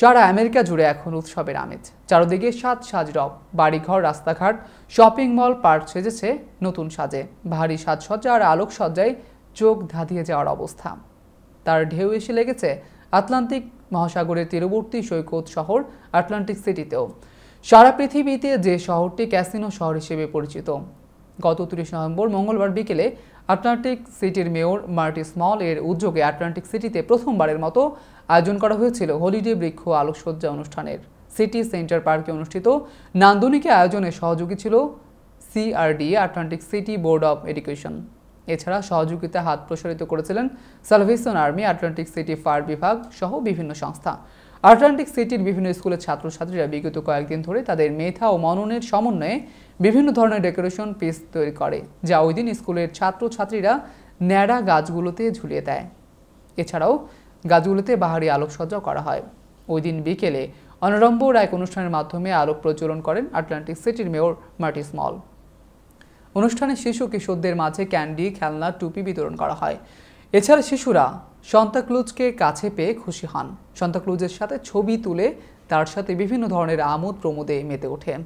সারা America জুড়ে এখন উৎসবের আমেজ চারদিকে সাজ সাজ রব বাড়িঘর রাস্তাঘাট শপিং মল পার্ক সেজেছে নতুন সাজে ভারী সাজসজ্জা আর আলোকসজ্জায় চোখ ধাঁধিয়ে যাওয়ার অবস্থা তার ঢেউ এসে লেগেছে আটলান্টিক মহাসাগরের তীরবর্তী সৈকত শহর আটলান্টিক সিটিতেও সারা পৃথিবীতে যে শহরটি ক্যাসিনো শহর হিসেবে পরিচিত গত তিরিশ নভেম্বর মঙ্গলবার বিকেলে আটলান্টিক সিটির মেয়র মার্টি স্মল এর উদ্যোগে আটলান্টিক সিটিতে প্রথমবারের মতো আয়োজন করা হয়েছিল হলিডে বৃক্ষ আলোকসজ্জা অনুষ্ঠানের সিটি সেন্টার পার্কে অনুষ্ঠিত নান্দনিক আয়োজনে সহযোগী ছিল CRD Atlantic City board of education এছাড়া সহযোগিতা হাত প্রসারিত করেছিলেন Salvation Army Atlantic City fire বিভাগ সহ বিভিন্ন সংস্থা আটলান্টিক সিটির বিভিন্ন স্কুলের ছাত্রছাত্রীরা বিগত কয়েকদিন ধরে তাদের মেধা ও মননের সমন্বয়ে বিভিন্ন ধরনের ডেকোরেশন পিস তৈরি করে যা ওই দিন স্কুলের ছাত্রছাত্রীরা ন্যাড়া গাছগুলোতে ঝুলিয়ে দেয় এছাড়াও গাছগুলোতে বাহারি আলোকসজ্জা করা হয় ওই দিন বিকেলে অনারম্ব এক অনুষ্ঠানের মাধ্যমে আলোক প্রচলন করেন আটলান্টিক সিটির মেয়র মার্টিস মল অনুষ্ঠানে শিশু কিশোরদের মাঝে ক্যান্ডি খেলনা টুপি বিতরণ করা হয় এছাড়া শিশুরা সন্তাক্লুজকে কাছে পেয়ে খুশি হন সন্তাক্লুজের সাথে ছবি তুলে তার সাথে বিভিন্ন ধরনের আমোদ প্রমোদে মেতে ওঠেন